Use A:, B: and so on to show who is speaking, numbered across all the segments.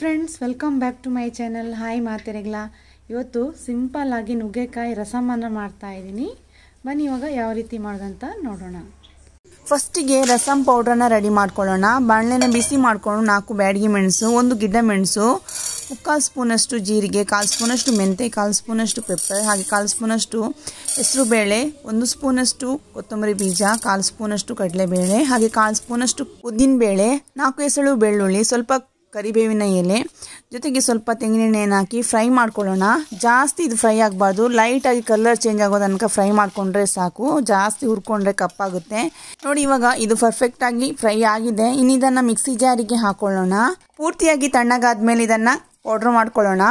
A: friends welcome back to my channel hi ಮಾತಿರಗ್ಲ ಇವತ್ತು ಸಿಂಪಲ್ಲಾಗಿ ನುಗ್ಗೆಕಾಯಿ ರಸಮನ್ನ ಮಾಡ್ತಾ ಇದ್ದೀನಿ ಬನ್ನಿ ಇವಾಗ ಯಾವ ರೀತಿ ಮಾಡೋದಂತ ನೋಡೋಣ ಫಸ್ಟಿಗೆ ರಸಮ್ ಪೌಡ್ರನ್ನ ರೆಡಿ ಮಾಡ್ಕೊಳ್ಳೋಣ ಬಾಣಲೆನ ಬಿಸಿ ಮಾಡಿಕೊಂಡು ನಾಲ್ಕು ಬ್ಯಾಡಗಿ ಮೆಣಸು ಒಂದು ಗಿಡ್ಡ ಮೆಣಸು ಮುಕ್ಕಾಲು ಸ್ಪೂನಷ್ಟು ಜೀರಿಗೆ ಕಾಲು ಸ್ಪೂನಷ್ಟು ಮೆಂತೆ ಕಾಲು ಸ್ಪೂನಷ್ಟು ಪೆಪ್ಪರ್ ಹಾಗೆ ಕಾಲು ಸ್ಪೂನಷ್ಟು ಬೇಳೆ ಒಂದು ಸ್ಪೂನಷ್ಟು ಕೊತ್ತಂಬರಿ ಬೀಜ ಕಾಲು ಸ್ಪೂನಷ್ಟು ಕಡಲೆಬೇಳೆ ಹಾಗೆ ಕಾಲು ಸ್ಪೂನಷ್ಟು ಉದ್ದಿನ ಬೇಳೆ ನಾಲ್ಕು ಎಸಳು ಬೆಳ್ಳುಳ್ಳಿ ಸ್ವಲ್ಪ ಕರಿಬೇವಿನ ಎಲೆ ಜೊತೆಗೆ ಸ್ವಲ್ಪ ತೆಂಗಿನೆಣ್ಣೆಯನ್ನು ಹಾಕಿ ಫ್ರೈ ಮಾಡ್ಕೊಳ್ಳೋಣ ಜಾಸ್ತಿ ಇದು ಫ್ರೈ ಆಗಬಾರ್ದು ಲೈಟಾಗಿ ಕಲರ್ ಚೇಂಜ್ ಆಗೋ ತನಕ ಫ್ರೈ ಮಾಡಿಕೊಂಡ್ರೆ ಸಾಕು ಜಾಸ್ತಿ ಹುರ್ಕೊಂಡ್ರೆ ಕಪ್ಪಾಗುತ್ತೆ ನೋಡಿ ಇವಾಗ ಇದು ಪರ್ಫೆಕ್ಟಾಗಿ ಫ್ರೈ ಆಗಿದೆ ಇನ್ನಿದನ್ನು ಮಿಕ್ಸಿ ಜಾರಿಗೆ ಹಾಕೊಳ್ಳೋಣ ಪೂರ್ತಿಯಾಗಿ ತಣ್ಣಗಾದ ಮೇಲೆ ಇದನ್ನು ಪೌಡ್ರ್ ಮಾಡ್ಕೊಳ್ಳೋಣ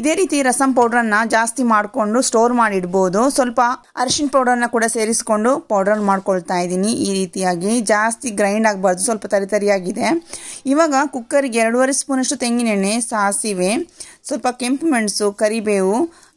A: ಇದೇ ರೀತಿ ರಸಂ ಪೌಡ್ರನ್ನು ಜಾಸ್ತಿ ಮಾಡಿಕೊಂಡು ಸ್ಟೋರ್ ಮಾಡಿಡ್ಬೋದು ಸ್ವಲ್ಪ ಅರಿಶಿನ ಪೌಡರ್ನ ಕೂಡ ಸೇರಿಸ್ಕೊಂಡು ಪೌಡರ್ ಮಾಡ್ಕೊಳ್ತಾ ಇದ್ದೀನಿ ಈ ರೀತಿಯಾಗಿ ಜಾಸ್ತಿ ಗ್ರೈಂಡ್ ಆಗಬಾರ್ದು ಸ್ವಲ್ಪ ತರಿತರಿಯಾಗಿದೆ ಇವಾಗ ಕುಕ್ಕರ್ಗೆ ಎರಡೂವರೆ ಸ್ಪೂನಷ್ಟು ತೆಂಗಿನೆಣ್ಣೆ ಸಾಸಿವೆ ಸ್ವಲ್ಪ ಕೆಂಪು ಮೆಣಸು ಕರಿಬೇವು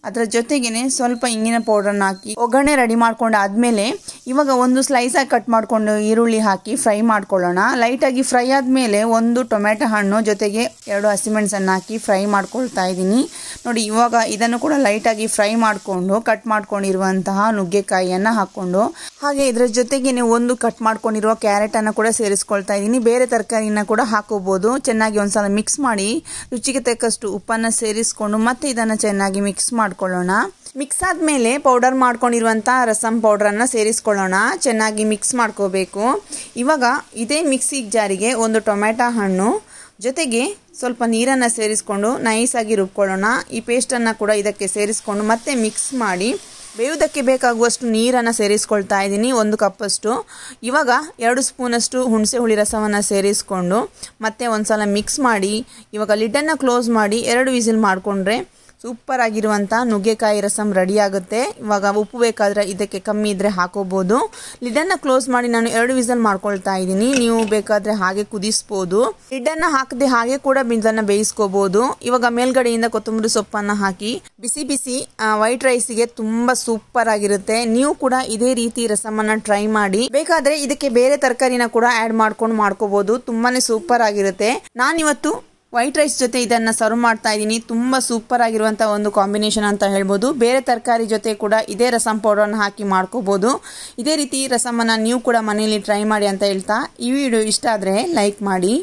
A: ಅದರ ಜೊತೆಗೇನೆ ಸ್ವಲ್ಪ ಇಂಗಿನ ಪೌಡರ್ನ ಹಾಕಿ ಒಗ್ಗರಣೆ ರೆಡಿ ಮಾಡ್ಕೊಂಡು ಆದಮೇಲೆ ಇವಾಗ ಒಂದು ಸ್ಲೈಸಾಗಿ ಕಟ್ ಮಾಡಿಕೊಂಡು ಈರುಳ್ಳಿ ಹಾಕಿ ಫ್ರೈ ಮಾಡ್ಕೊಳ್ಳೋಣ ಲೈಟಾಗಿ ಫ್ರೈ ಆದಮೇಲೆ ಒಂದು ಟೊಮೆಟೊ ಹಣ್ಣು ಜೊತೆಗೆ ಎರಡು ಹಸಿಮೆಣಸನ್ನು ಹಾಕಿ ಫ್ರೈ ಮಾಡ್ಕೊಳ್ತಾ ಇದ್ದೀನಿ ನೋಡಿ ಇವಾಗ ಇದನ್ನು ಕೂಡ ಲೈಟಾಗಿ ಫ್ರೈ ಮಾಡಿಕೊಂಡು ಕಟ್ ಮಾಡ್ಕೊಂಡಿರುವಂತಹ ನುಗ್ಗೆಕಾಯಿಯನ್ನು ಹಾಕ್ಕೊಂಡು ಹಾಗೆ ಇದರ ಜೊತೆಗೇನೆ ಒಂದು ಕಟ್ ಮಾಡ್ಕೊಂಡಿರುವ ಕ್ಯಾರೆಟನ್ನು ಕೂಡ ಸೇರಿಸ್ಕೊಳ್ತಾ ಇದ್ದೀನಿ ಬೇರೆ ತರಕಾರಿನ ಕೂಡ ಹಾಕೋಬೋದು ಚೆನ್ನಾಗಿ ಒಂದ್ಸಲ ಮಿಕ್ಸ್ ಮಾಡಿ ರುಚಿಗೆ ತಕ್ಕಷ್ಟು ಉಪ್ಪನ್ನು ಸೇರಿಸ್ಕೊಂಡು ಮತ್ತೆ ಇದನ್ನು ಚೆನ್ನಾಗಿ ಮಿಕ್ಸ್ ಮಾಡಿ ಮಾಡ್ಕೊಳ್ಳೋಣ ಮಿಕ್ಸ್ ಆದಮೇಲೆ ಪೌಡರ್ ಮಾಡ್ಕೊಂಡಿರುವಂಥ ರಸಮ್ ಪೌಡ್ರನ್ನು ಸೇರಿಸ್ಕೊಳ್ಳೋಣ ಚೆನ್ನಾಗಿ ಮಿಕ್ಸ್ ಮಾಡ್ಕೋಬೇಕು ಇವಾಗ ಇದೇ ಮಿಕ್ಸಿಗೆ ಜಾರಿಗೆ ಒಂದು ಟೊಮೆಟೊ ಹಣ್ಣು ಜೊತೆಗೆ ಸ್ವಲ್ಪ ನೀರನ್ನು ಸೇರಿಸ್ಕೊಂಡು ನೈಸಾಗಿ ರುಬ್ಕೊಳ್ಳೋಣ ಈ ಪೇಸ್ಟನ್ನು ಕೂಡ ಇದಕ್ಕೆ ಸೇರಿಸ್ಕೊಂಡು ಮತ್ತೆ ಮಿಕ್ಸ್ ಮಾಡಿ ಬೇಯುವುದಕ್ಕೆ ಬೇಕಾಗುವಷ್ಟು ನೀರನ್ನು ಸೇರಿಸ್ಕೊಳ್ತಾ ಇದ್ದೀನಿ ಒಂದು ಕಪ್ಪಷ್ಟು ಇವಾಗ ಎರಡು ಸ್ಪೂನಷ್ಟು ಹುಣಸೆ ಹುಳಿ ರಸವನ್ನು ಸೇರಿಸ್ಕೊಂಡು ಮತ್ತೆ ಒಂದು ಸಲ ಮಿಕ್ಸ್ ಮಾಡಿ ಇವಾಗ ಲಿಡ್ಡನ್ನು ಕ್ಲೋಸ್ ಮಾಡಿ ಎರಡು ವಿಸಿಲ್ ಮಾಡಿಕೊಂಡ್ರೆ ಸೂಪರ್ ಆಗಿರುವಂಥ ನುಗ್ಗೆಕಾಯಿ ರಸಂ ರೆಡಿ ಆಗುತ್ತೆ ಇವಾಗ ಉಪ್ಪು ಬೇಕಾದರೆ ಇದಕ್ಕೆ ಕಮ್ಮಿ ಇದ್ದರೆ ಹಾಕೋಬೋದು ಲಿಡನ್ನು ಕ್ಲೋಸ್ ಮಾಡಿ ನಾನು ಎರಡು ವಿಸಲ್ ಮಾಡ್ಕೊಳ್ತಾ ಇದ್ದೀನಿ ನೀವು ಬೇಕಾದರೆ ಹಾಗೆ ಕುದಿಸ್ಬೋದು ಲಿಡನ್ನು ಹಾಕದೆ ಹಾಗೆ ಕೂಡ ಬಿಂದನ್ನು ಬೇಯಿಸ್ಕೋಬೋದು ಇವಾಗ ಮೇಲ್ಗಡೆಯಿಂದ ಕೊತ್ತಂಬರಿ ಸೊಪ್ಪನ್ನು ಹಾಕಿ ಬಿಸಿ ಬಿಸಿ ವೈಟ್ ರೈಸಿಗೆ ತುಂಬ ಸೂಪರ್ ಆಗಿರುತ್ತೆ ನೀವು ಕೂಡ ಇದೇ ರೀತಿ ರಸಮನ್ನು ಟ್ರೈ ಮಾಡಿ ಬೇಕಾದರೆ ಇದಕ್ಕೆ ಬೇರೆ ತರಕಾರಿನ ಕೂಡ ಆ್ಯಡ್ ಮಾಡ್ಕೊಂಡು ಮಾಡ್ಕೋಬೋದು ತುಂಬಾ ಸೂಪರ್ ಆಗಿರುತ್ತೆ ನಾನಿವತ್ತು ವೈಟ್ ರೈಸ್ ಜೊತೆ ಇದನ್ನು ಸರ್ವ್ ಮಾಡ್ತಾ ಇದ್ದೀನಿ ತುಂಬ ಸೂಪರ್ ಆಗಿರುವಂಥ ಒಂದು ಕಾಂಬಿನೇಷನ್ ಅಂತ ಹೇಳ್ಬೋದು ಬೇರೆ ತರಕಾರಿ ಜೊತೆ ಕೂಡ ಇದೇ ರಸಂ ಪೌಡರನ್ನು ಹಾಕಿ ಮಾಡ್ಕೋಬೋದು ಇದೇ ರೀತಿ ರಸಮನ್ನು ನೀವು ಕೂಡ ಮನೆಯಲ್ಲಿ ಟ್ರೈ ಮಾಡಿ ಅಂತ ಹೇಳ್ತಾ ಈ ವಿಡಿಯೋ ಇಷ್ಟ ಆದರೆ ಲೈಕ್ ಮಾಡಿ